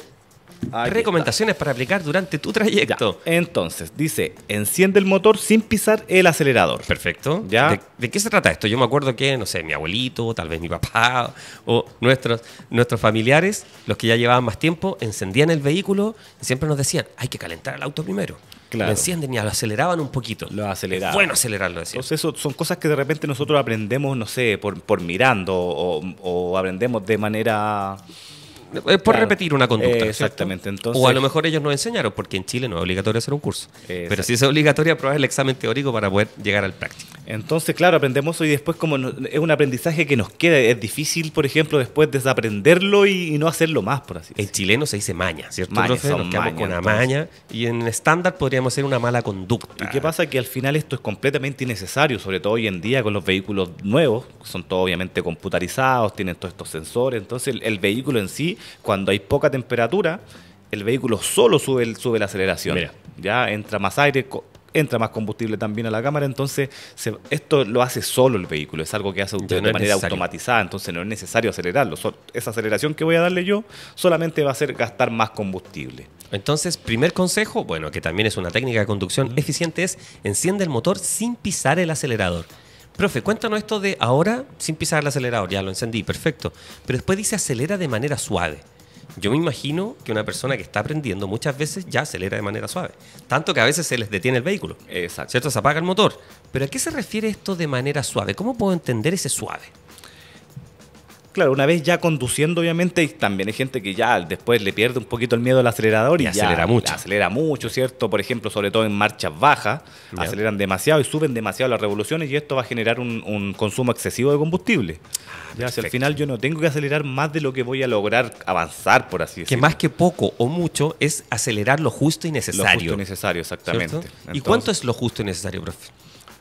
Recomendaciones para aplicar durante tu trayecto. Entonces, dice, enciende el motor sin pisar el acelerador. Perfecto. ¿De, qué se trata esto? Yo me acuerdo que, no sé, mi abuelito, tal vez mi papá o nuestros, nuestros familiares, los que ya llevaban más tiempo, encendían el vehículo y siempre nos decían, hay que calentar el auto primero. Lo encienden y lo aceleraban un poquito. Lo aceleraban. Bueno, acelerarlo. decía. Entonces, eso son cosas que de repente nosotros aprendemos, no sé, por, mirando o aprendemos de manera es eh, por repetir una conducta. exactamente. Entonces, o a lo mejor ellos no enseñaron, porque en Chile no es obligatorio hacer un curso. pero sí es obligatorio aprobar el examen teórico para poder llegar al práctico. Entonces, claro, aprendemos hoy y después como es un aprendizaje que nos queda. Es difícil, por ejemplo, después desaprenderlo y, no hacerlo más, por así decirlo. En chileno se dice maña, ¿cierto? nos quedamos con una maña y en estándar podríamos hacer una mala conducta. ¿Y qué pasa? Que al final esto es completamente innecesario, sobre todo hoy en día con los vehículos nuevos, son todos obviamente computarizados, tienen todos estos sensores, entonces el vehículo en sí cuando hay poca temperatura, el vehículo solo sube, la aceleración. Ya entra más aire, entra más combustible también a la cámara, entonces esto lo hace solo el vehículo, es algo que hace de manera automatizada, entonces no es necesario acelerarlo. esa aceleración que voy a darle yo solamente va a hacer gastar más combustible. Entonces, primer consejo, bueno, que también es una técnica de conducción eficiente, es enciende el motor sin pisar el acelerador. Profe, cuéntanos esto de ahora sin pisar el acelerador, ya lo encendí, perfecto. Pero después dice acelera de manera suave. Yo me imagino que una persona que está aprendiendo muchas veces ya acelera de manera suave. Tanto que a veces se les detiene el vehículo. Exacto. ¿Cierto? Se apaga el motor. Pero ¿a qué se refiere esto de manera suave? ¿Cómo puedo entender ese suave? claro, una vez ya conduciendo, obviamente, y también hay gente que ya después le pierde un poquito el miedo al acelerador y, acelera mucho. Acelera mucho, ¿cierto? Por ejemplo, sobre todo en marchas bajas, aceleran demasiado y suben demasiado las revoluciones y esto va a generar un, consumo excesivo de combustible. Ah, al final yo no tengo que acelerar más de lo que voy a lograr avanzar, por así decirlo. Que más que poco o mucho es acelerar lo justo y necesario. Lo justo y necesario, exactamente. ¿Y cuánto es lo justo y necesario, profe?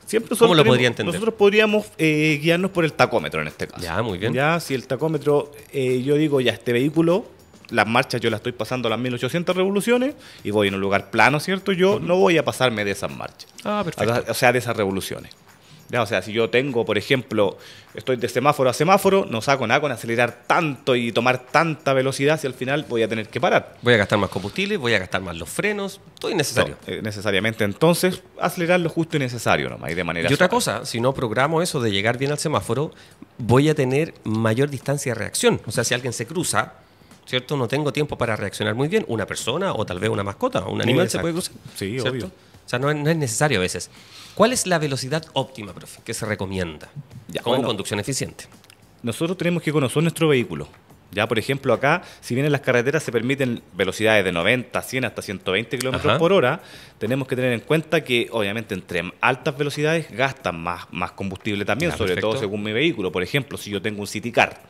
Siempre ¿Cómo lo Nosotros podríamos eh, guiarnos por el tacómetro en este caso. Ya, muy bien. Ya, si el tacómetro, eh, yo digo, ya este vehículo, las marchas yo las estoy pasando a las 1800 revoluciones y voy en un lugar plano, ¿cierto? Yo no voy a pasarme de esas marchas. Ah, perfecto. O sea, de esas revoluciones o sea, si yo tengo, por ejemplo, estoy de semáforo a semáforo, no saco nada con acelerar tanto y tomar tanta velocidad si al final voy a tener que parar. Voy a gastar más combustible, voy a gastar más los frenos, todo innecesario. Eh, necesariamente, entonces, acelerar lo justo y necesario nomás y de manera... Y otra cosa, si no programo eso de llegar bien al semáforo, voy a tener mayor distancia de reacción. O sea, si alguien se cruza, ¿cierto? No tengo tiempo para reaccionar muy bien. Una persona o tal vez una mascota, un animal se puede cruzar. Sí, obvio. O sea, no, es necesario a veces. ¿Cuál es la velocidad óptima, profe, que se recomienda ya, como conducción eficiente? Nosotros tenemos que conocer nuestro vehículo. Ya, por ejemplo, acá, si bien en las carreteras se permiten velocidades de 90, 100 hasta 120 kilómetros por hora, tenemos que tener en cuenta que, obviamente, entre altas velocidades gastan más, más combustible también, sobre todo según mi vehículo. Por ejemplo, si yo tengo un City Car,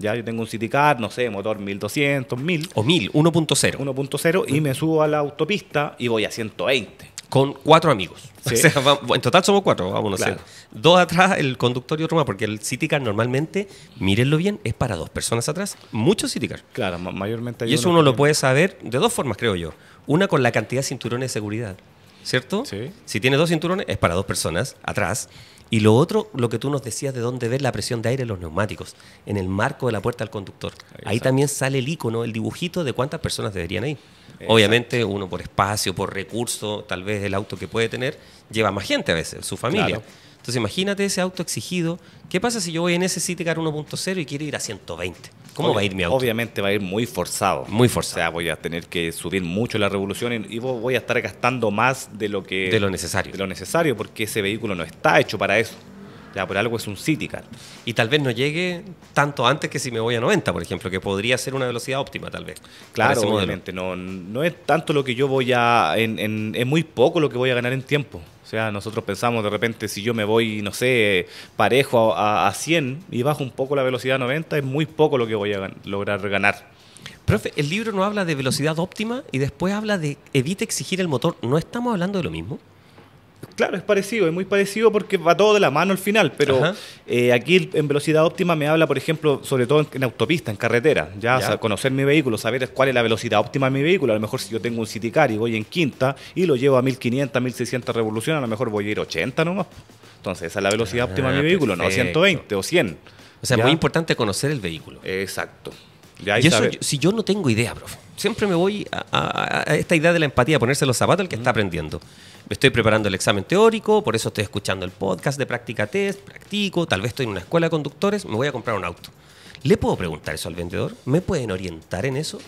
ya yo tengo un City Car, no sé, motor 1200, 1000. O 1000, 1.0. 1.0 y me subo a la autopista y voy a 120 con cuatro amigos. en total somos cuatro, vamos Dos atrás, el conductor y otro más, porque el Citicar normalmente, mírenlo bien, es para dos personas atrás, muchos car. Claro, mayormente hay Y eso uno, lo puede saber de dos formas, creo yo. Una con la cantidad de cinturones de seguridad, ¿cierto? Sí. Si tiene dos cinturones, es para dos personas atrás. Y lo otro, lo que tú nos decías de dónde ver la presión de aire en los neumáticos, en el marco de la puerta del conductor. Ahí también sale el icono, el dibujito de cuántas personas deberían ir. Obviamente uno por espacio, por recurso, tal vez el auto que puede tener, lleva más gente a veces, su familia. Entonces imagínate ese auto exigido. ¿Qué pasa si yo voy en ese Citicar 1.0 y quiero ir a 120? ¿Cómo va a ir mi auto? Obviamente va a ir muy forzado. Muy forzado. O sea, voy a tener que subir mucho la revolución y, voy a estar gastando más de lo que... lo necesario. De lo necesario, porque ese vehículo no está hecho para eso. Ya, por algo es un city Y tal vez no llegue tanto antes que si me voy a 90, por ejemplo, que podría ser una velocidad óptima, tal vez. Claro, obviamente. No, no es tanto lo que yo voy a. En, es muy poco lo que voy a ganar en tiempo. O sea, nosotros pensamos de repente, si yo me voy, no sé, parejo a, 100 y bajo un poco la velocidad a 90, es muy poco lo que voy a lograr ganar. Profe, el libro no habla de velocidad óptima y después habla de evita exigir el motor. ¿No estamos hablando de lo mismo? Claro, es parecido, es muy parecido porque va todo de la mano al final, pero eh, aquí en velocidad óptima me habla, por ejemplo, sobre todo en, autopista, en carretera, ya, conocer mi vehículo, saber cuál es la velocidad óptima de mi vehículo, a lo mejor si yo tengo un City Car y voy en quinta y lo llevo a 1500, 1600 revoluciones, a lo mejor voy a ir 80 nomás. Entonces, esa es la velocidad ah, óptima de mi vehículo, no 120 o 100. O sea, es muy importante conocer el vehículo. Exacto si yo no tengo idea, profe, siempre me voy a, esta idea de la empatía, ponerse los zapatos al que está aprendiendo. me Estoy preparando el examen teórico, por eso estoy escuchando el podcast de práctica test, practico, tal vez estoy en una escuela de conductores, me voy a comprar un auto. ¿Le puedo preguntar eso al vendedor? ¿Me pueden orientar en eso?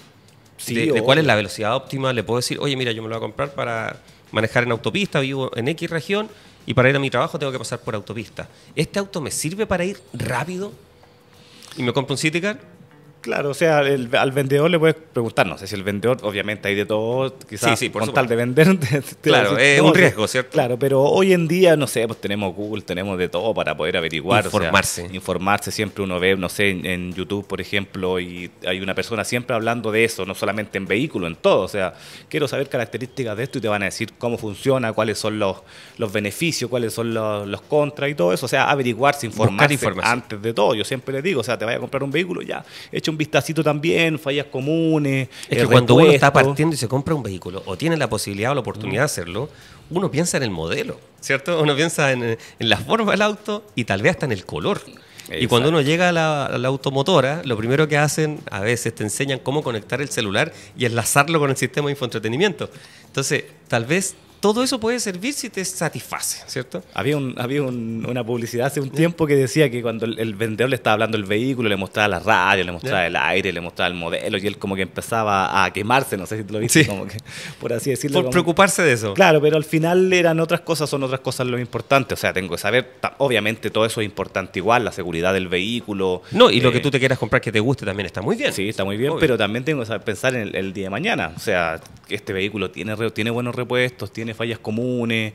de, cuál es la velocidad óptima? ¿Le puedo decir, oye, mira, yo me lo voy a comprar para manejar en autopista, vivo en X región y para ir a mi trabajo tengo que pasar por autopista. ¿Este auto me sirve para ir rápido? ¿Y me compro un citycar? Claro, o sea, al vendedor le puedes preguntar, no sé si el vendedor, obviamente hay de todo, quizás con tal de vender. claro, es un riesgo, ¿cierto? Claro, pero hoy en día, no sé, pues tenemos Google, tenemos de todo para poder averiguar. Informarse. informarse, siempre uno ve, no sé, en, YouTube, por ejemplo, y hay una persona siempre hablando de eso, no solamente en vehículo, en todo. O sea, quiero saber características de esto y te van a decir cómo funciona, cuáles son los, beneficios, cuáles son los, los contras y todo eso. O sea, averiguarse, informarse antes de todo. Yo siempre le digo, o sea, te vaya a comprar un vehículo, ya, hecho un vistacito también, fallas comunes. Es que eh, cuando uno está partiendo y se compra un vehículo, o tiene la posibilidad o la oportunidad de hacerlo, uno piensa en el modelo, ¿cierto? Uno piensa en, la forma del auto y tal vez hasta en el color. Y cuando uno llega a la, a la, automotora, lo primero que hacen, a veces te enseñan cómo conectar el celular y enlazarlo con el sistema de infoentretenimiento. Entonces, tal vez todo eso puede servir si te satisface, ¿cierto? Había, un, había una publicidad hace un tiempo que decía que cuando el, vendedor le estaba hablando del vehículo, le mostraba la radio, le mostraba el aire, le mostraba el modelo y él como que empezaba a quemarse, no sé si lo viste, como que, por así decirlo. Por preocuparse de eso. Claro, pero al final eran otras cosas, son otras cosas lo importante, o sea, tengo que saber, obviamente todo eso es importante igual, la seguridad del vehículo. No, y lo eh, que tú te quieras comprar que te guste también está muy bien. Sí, está muy bien, pero también tengo que pensar en el, día de mañana, o sea, este vehículo tiene, tiene buenos repuestos, tiene fallas comunes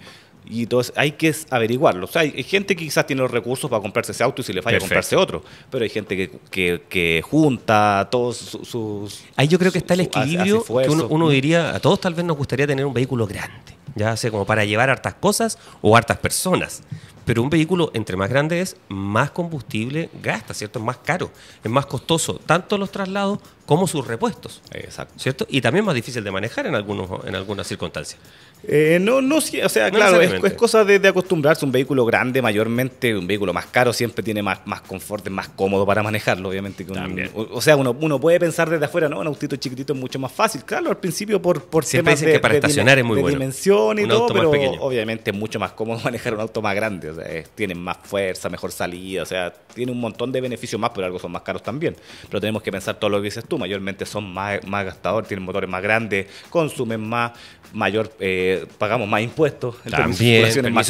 y todo eso. Hay que averiguarlo. O sea, hay, gente que quizás tiene los recursos para comprarse ese auto y si le falla comprarse otro. Pero hay gente que, junta todos sus, Ahí yo creo que está el equilibrio que uno, diría, a todos tal vez nos gustaría tener un vehículo grande, ya sea como para llevar hartas cosas o hartas personas. Pero un vehículo, entre más grande es, más combustible gasta, ¿cierto? Es más caro, es más costoso, tanto los traslados como sus repuestos. Exacto. ¿Cierto? Y también más difícil de manejar en, algunos, en algunas circunstancias. Eh, no, no, o sea, claro, es, cosa de, acostumbrarse. Un vehículo grande, mayormente, un vehículo más caro, siempre tiene más, más confort, es más cómodo para manejarlo, obviamente. Que o, sea, uno, puede pensar desde afuera, ¿no? Un autito chiquitito es mucho más fácil. Claro, al principio por, por siempre para estacionar es muy y todo, pero obviamente es mucho más cómodo manejar un auto más grande. Eh, tienen más fuerza, mejor salida, o sea, tiene un montón de beneficios más, pero algo son más caros también. Pero tenemos que pensar todo lo que dices tú, mayormente son más, más gastadores, tienen motores más grandes, consumen más, mayor eh, pagamos más impuestos, el permiso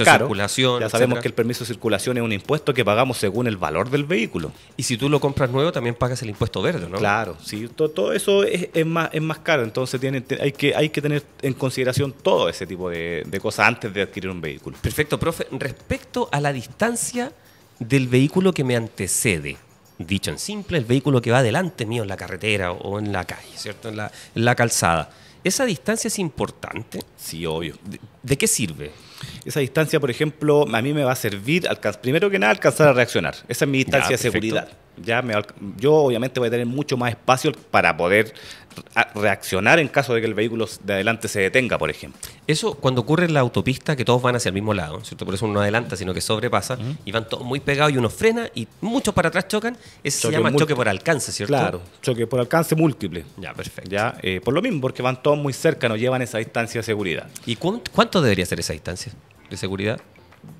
de circulación ya sabemos que el permiso de circulación es un impuesto que pagamos según el valor del vehículo. Y si tú lo compras nuevo, también pagas el impuesto verde, ¿no? Claro, sí, todo, eso es, más, es más caro, entonces tiene, hay, que, hay que tener en consideración todo ese tipo de cosas antes de adquirir un vehículo. Perfecto, profe. Respecto a la distancia del vehículo que me antecede. Dicho en simple, el vehículo que va delante mío en la carretera o en la calle, ¿cierto? En la, calzada. ¿Esa distancia es importante? Sí, obvio. ¿De, qué sirve? Esa distancia, por ejemplo, a mí me va a servir, primero que nada, alcanzar a reaccionar. Esa es mi distancia de seguridad. Ya me, yo obviamente voy a tener mucho más espacio para poder reaccionar en caso de que el vehículo de adelante se detenga, por ejemplo. Eso cuando ocurre en la autopista, que todos van hacia el mismo lado, ¿cierto? Por eso uno no adelanta, sino que sobrepasa, y van todos muy pegados y uno frena y muchos para atrás chocan. Ese se llama choque por alcance, ¿cierto? Claro, choque por alcance múltiple. Ya, perfecto. Ya, eh, por lo mismo, porque van todos muy cerca, no llevan esa distancia de seguridad. ¿Y cuánto debería ser esa distancia de seguridad?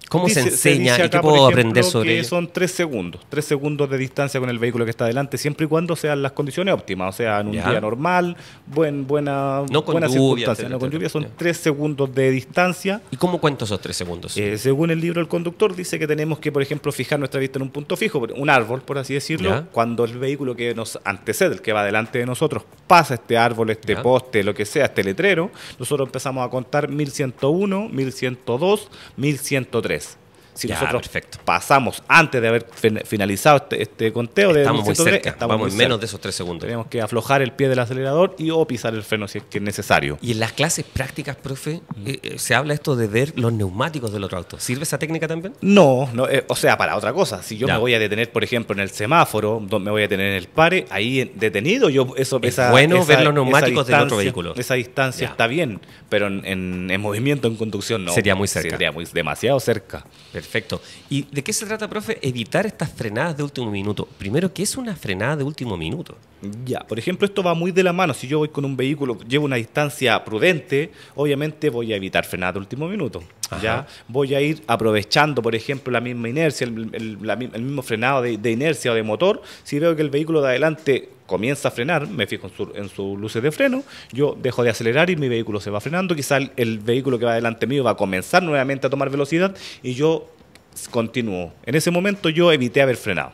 ¿Cómo se enseña y qué puedo aprender sobre que Son tres segundos, tres segundos de distancia con el vehículo que está adelante, siempre y cuando sean las condiciones óptimas, o sea, en un día normal, buen, buena, no con lluvia, con lluvia, son tres segundos de distancia. ¿Y cómo cuento esos tres segundos? Eh, según el libro El Conductor, dice que tenemos que, por ejemplo, fijar nuestra vista en un punto fijo, un árbol, por así decirlo, cuando el vehículo que nos antecede, el que va delante de nosotros, pasa este árbol, este poste, lo que sea, este letrero, nosotros empezamos a contar 1101, 1102, 1103, 3. Si nosotros pasamos antes de haber finalizado este, este conteo, estamos muy cerca, estamos en menos de esos tres segundos. Tenemos que aflojar el pie del acelerador y o pisar el freno si es que es necesario. Y en las clases prácticas, profe, eh, eh, se habla esto de ver los neumáticos del otro auto. ¿Sirve esa técnica también? No, no eh, o sea, para otra cosa. Si yo me voy a detener, por ejemplo, en el semáforo, me voy a detener en el pare, ahí detenido, yo eso es bueno ver los neumáticos del otro vehículo. Esa distancia está bien, pero en, movimiento, en conducción, no. Sería muy cerca. Sería muy, demasiado cerca. Perfecto. Perfecto. ¿Y de qué se trata, profe? Evitar estas frenadas de último minuto. Primero, ¿qué es una frenada de último minuto? Ya, por ejemplo, esto va muy de la mano. Si yo voy con un vehículo, llevo una distancia prudente, obviamente voy a evitar frenadas de último minuto. ¿ya? Voy a ir aprovechando, por ejemplo, la misma inercia, el, mismo frenado de, inercia o de motor. Si veo que el vehículo de adelante comienza a frenar, me fijo en, sus luces de freno, yo dejo de acelerar y mi vehículo se va frenando. Quizá el, el vehículo que va delante mío va a comenzar nuevamente a tomar velocidad y yo continuó. En ese momento yo evité haber frenado.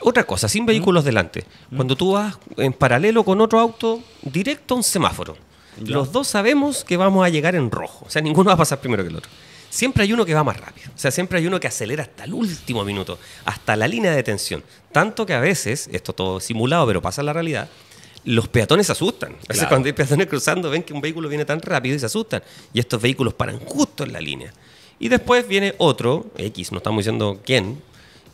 Otra cosa, sin vehículos delante. Cuando tú vas en paralelo con otro auto, directo a un semáforo. Los dos sabemos que vamos a llegar en rojo. O sea, ninguno va a pasar primero que el otro. Siempre hay uno que va más rápido. O sea, siempre hay uno que acelera hasta el último minuto, hasta la línea de tensión. Tanto que a veces, esto todo simulado, pero pasa en la realidad, los peatones se asustan. cuando hay peatones cruzando, ven que un vehículo viene tan rápido y se asustan. Y estos vehículos paran justo en la línea. Y después viene otro, X, no estamos diciendo quién,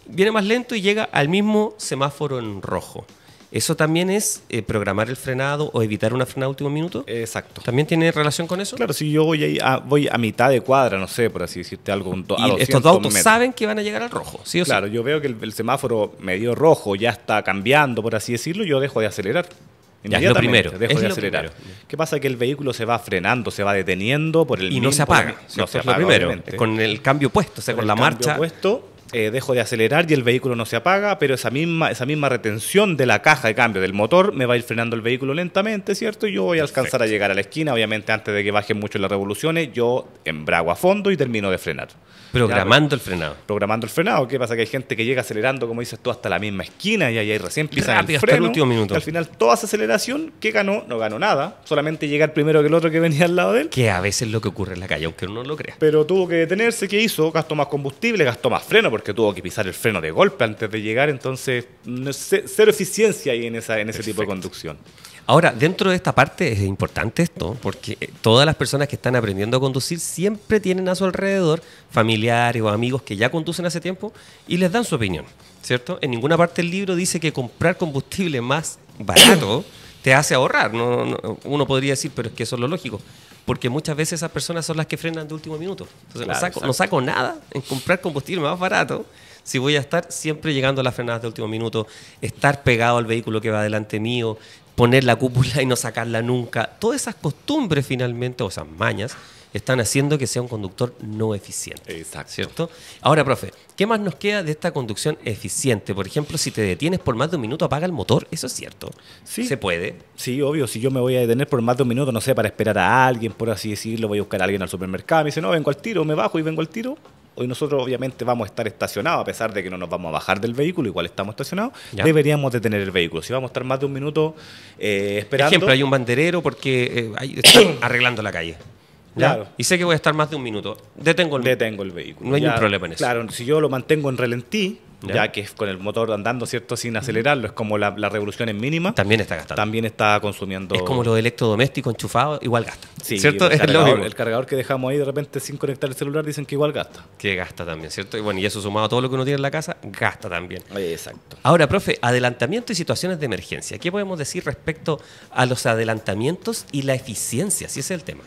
viene más lento y llega al mismo semáforo en rojo. ¿Eso también es eh, programar el frenado o evitar una frenada último minuto? Exacto. ¿También tiene relación con eso? Claro, si yo voy a, voy a mitad de cuadra, no sé, por así decirte algo. y estos dos autos saben que van a llegar al rojo, ¿sí o Claro, yo veo que el, semáforo medio rojo ya está cambiando, por así decirlo, yo dejo de acelerar ya, lo primero. Dejo de acelerar. ¿Qué pasa? Que el vehículo se va frenando, se va deteniendo por el Y no se apaga. No se, apaga. Primero, con el cambio puesto, o sea, con, la marcha. Puesto, eh, dejo de acelerar y el vehículo no se apaga, pero esa misma, esa misma retención de la caja de cambio del motor me va a ir frenando el vehículo lentamente, ¿cierto? Yo voy a alcanzar a llegar a la esquina, obviamente antes de que bajen mucho las revoluciones, yo embrago a fondo y termino de frenar. Programando el frenado. Programando el frenado. ¿Qué pasa? Que hay gente que llega acelerando, como dices tú, hasta la misma esquina y ahí recién pisa el freno. al final, toda esa aceleración, ¿qué ganó? No ganó nada. Solamente llegar primero que el otro que venía al lado de él. Que a veces es lo que ocurre en la calle, aunque uno no lo crea. Pero tuvo que detenerse. ¿Qué hizo? Gastó más combustible, gastó más freno porque tuvo que pisar el freno de golpe antes de llegar, entonces no cero eficiencia hay en, ese tipo de conducción. Ahora, dentro de esta parte es importante esto, porque eh, todas las personas que están aprendiendo a conducir siempre tienen a su alrededor familiares o amigos que ya conducen hace tiempo y les dan su opinión, ¿cierto? En ninguna parte del libro dice que comprar combustible más barato te hace ahorrar. uno podría decir, pero es que eso es lo lógico porque muchas veces esas personas son las que frenan de último minuto. Entonces no, saco, no, saco, nada en comprar combustible más barato si voy a estar siempre llegando a las frenadas de último minuto, estar pegado al vehículo que va delante mío, poner la cúpula y no sacarla nunca. Todas esas costumbres finalmente, o esas mañas, están haciendo que sea un conductor no eficiente. Exacto. ¿Cierto? Ahora, profe, ¿qué más nos queda de esta conducción eficiente? Por ejemplo, si te detienes por más de un minuto, apaga el motor. ¿Eso es cierto? Sí. ¿Se puede? Sí, obvio. Si yo me voy a detener por más de un minuto, no sé, para esperar a alguien, por así decirlo, voy a buscar a alguien al supermercado, me dice, no, vengo al tiro, me bajo y vengo al tiro. Hoy nosotros obviamente vamos a estar estacionados, a pesar de que no nos vamos a bajar del vehículo, igual estamos estacionados, deberíamos detener el vehículo. Si vamos a estar más de un minuto eh, esperando... Por ejemplo, hay un banderero porque eh, están arreglando la calle. Claro. Y sé que voy a estar más de un minuto. Detengo el, Detengo el vehículo. No hay ningún problema en eso. Claro, si yo lo mantengo en relentí, ¿Ya? que es con el motor andando, ¿cierto? Sin acelerarlo, es como la, la, revolución es mínima. También está gastando. También está consumiendo. Es como los electrodoméstico enchufado. igual gasta. Sí, ¿cierto? El cargador, el cargador, que dejamos ahí de repente sin conectar el celular dicen que igual gasta. Que gasta también, ¿cierto? Y bueno, y eso sumado a todo lo que uno tiene en la casa, gasta también. Exacto. Ahora, profe, adelantamiento y situaciones de emergencia. ¿Qué podemos decir respecto a los adelantamientos y la eficiencia? Si ese es el tema.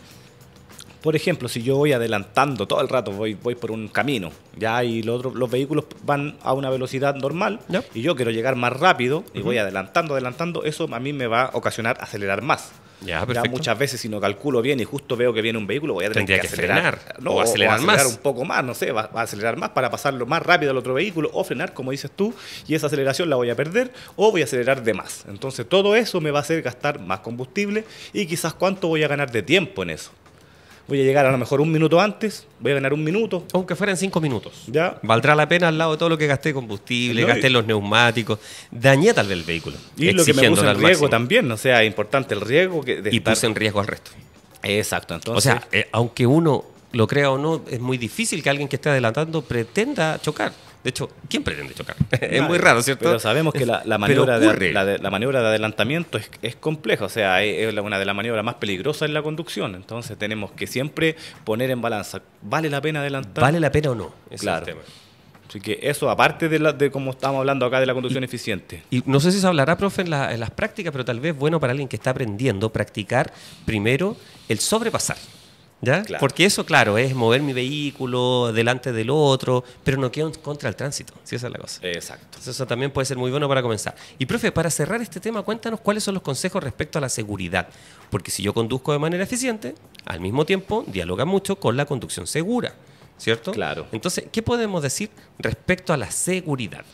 Por ejemplo, si yo voy adelantando todo el rato, voy, voy por un camino, ya, y los, los vehículos van a una velocidad normal, y yo quiero llegar más rápido, y voy adelantando, adelantando, eso a mí me va a ocasionar acelerar más. Ya, muchas veces si no calculo bien y justo veo que viene un vehículo, voy a tener que, acelerar, o acelerar, un poco más, no sé, va, a acelerar más para pasarlo más rápido al otro vehículo o frenar, como dices tú, y esa aceleración la voy a perder o voy a acelerar de más. Entonces todo eso me va a hacer gastar más combustible y quizás cuánto voy a ganar de tiempo en eso voy a llegar a lo mejor un minuto antes, voy a ganar un minuto. Aunque fueran cinco minutos. Valdrá la pena al lado de todo lo que gasté combustible, gasté los neumáticos, dañé tal vez el vehículo. Y lo que me puse en riesgo también, o sea, importante el riesgo. Que de y puse en riesgo al resto. Exacto, entonces. O sea, eh, aunque uno lo crea o no, es muy difícil que alguien que esté adelantando pretenda chocar. De hecho, ¿quién pretende chocar? es muy raro, ¿cierto? Pero sabemos que la, maniobra, de, adelantamiento es, es compleja, o sea, es una de las maniobras más peligrosas en la conducción. Entonces tenemos que siempre poner en balanza, ¿vale la pena adelantar? ¿Vale la pena o no? Es claro. Así que eso, aparte de, la, de como estamos hablando acá de la conducción eficiente. Y no sé si se hablará, profe, en, en las prácticas, pero tal vez bueno para alguien que está aprendiendo, practicar primero el sobrepasar. ¿Ya? Porque eso, claro, es mover mi vehículo delante del otro, pero no quedo contra el tránsito, si esa es la cosa. Exacto. eso también puede ser muy bueno para comenzar. Y profe, para cerrar este tema, cuéntanos cuáles son los consejos respecto a la seguridad. Porque si yo conduzco de manera eficiente, al mismo tiempo dialoga mucho con la conducción segura, ¿cierto? Claro. Entonces, ¿qué podemos decir respecto a la seguridad?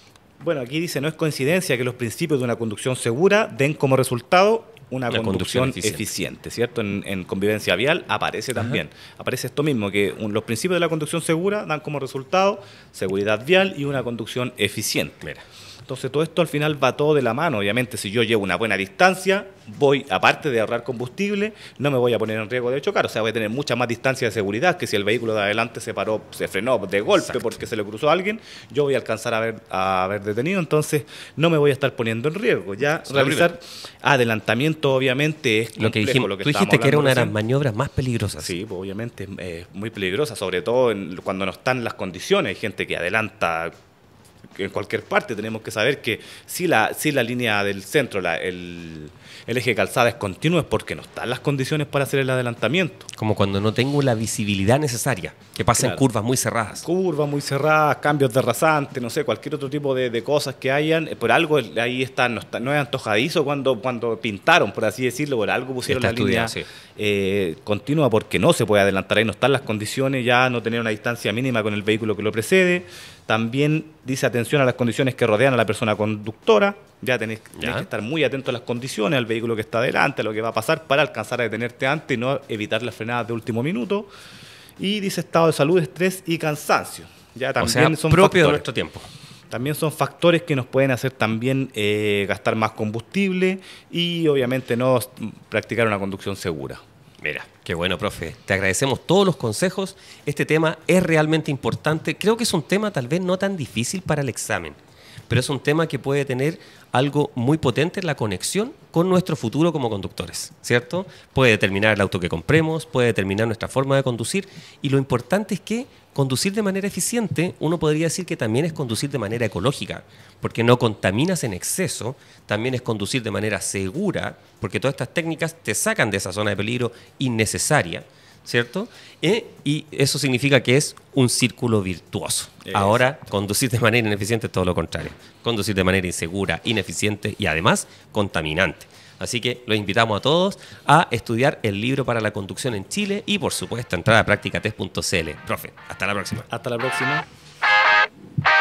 Bueno, aquí dice, no es coincidencia que los principios de una conducción segura den como resultado una conducción, eficiente, ¿cierto? En, convivencia vial aparece también. Aparece esto mismo, que los principios de la conducción segura dan como resultado seguridad vial y una conducción eficiente. Entonces todo esto al final va todo de la mano. Obviamente si yo llevo una buena distancia, voy, aparte de ahorrar combustible, no me voy a poner en riesgo de chocar. O sea, voy a tener mucha más distancia de seguridad que si el vehículo de adelante se paró, se frenó de golpe porque se le cruzó a alguien, yo voy a alcanzar a haber, a haber detenido. Entonces no me voy a estar poniendo en riesgo. Ya realizar adelantamiento obviamente es lo que dijimos. Lo que tú dijiste que era una de las maniobras más peligrosas. Sí, pues, obviamente es muy peligrosa, sobre todo cuando no están las condiciones. Hay gente que adelanta en cualquier parte tenemos que saber que si la, si la línea del centro, el, el, eje calzada es continuo, es porque no están las condiciones para hacer el adelantamiento. Como cuando no tengo la visibilidad necesaria, que pasen curvas muy cerradas. Curvas muy cerradas, cambios de rasante, no sé, cualquier otro tipo de, cosas que hayan. Eh, por algo ahí está, no, no es antojadizo cuando, cuando pintaron, por así decirlo, por algo pusieron la línea eh, continua porque no se puede adelantar ahí, no están las condiciones, ya no tener una distancia mínima con el vehículo que lo precede. También dice atención a las condiciones que rodean a la persona conductora. Ya tenés que estar muy atento a las condiciones, al vehículo que está delante, a lo que va a pasar para alcanzar a detenerte antes y no evitar las frenadas de último minuto. Y dice estado de salud, estrés y cansancio. Ya también son factores. de nuestro tiempo. También son factores que nos pueden hacer también eh, gastar más combustible y obviamente no practicar una conducción segura. Mira, qué bueno, profe. Te agradecemos todos los consejos. Este tema es realmente importante. Creo que es un tema tal vez no tan difícil para el examen pero es un tema que puede tener algo muy potente en la conexión con nuestro futuro como conductores, ¿cierto? Puede determinar el auto que compremos, puede determinar nuestra forma de conducir y lo importante es que conducir de manera eficiente, uno podría decir que también es conducir de manera ecológica, porque no contaminas en exceso, también es conducir de manera segura, porque todas estas técnicas te sacan de esa zona de peligro innecesaria ¿cierto? Eh, y eso significa que es un círculo virtuoso. Ahora, conducir de manera ineficiente es todo lo contrario. Conducir de manera insegura, ineficiente y además contaminante. Así que los invitamos a todos a estudiar el libro para la conducción en Chile y por supuesto entrar a test.cl. Profe, hasta la próxima. Hasta la próxima.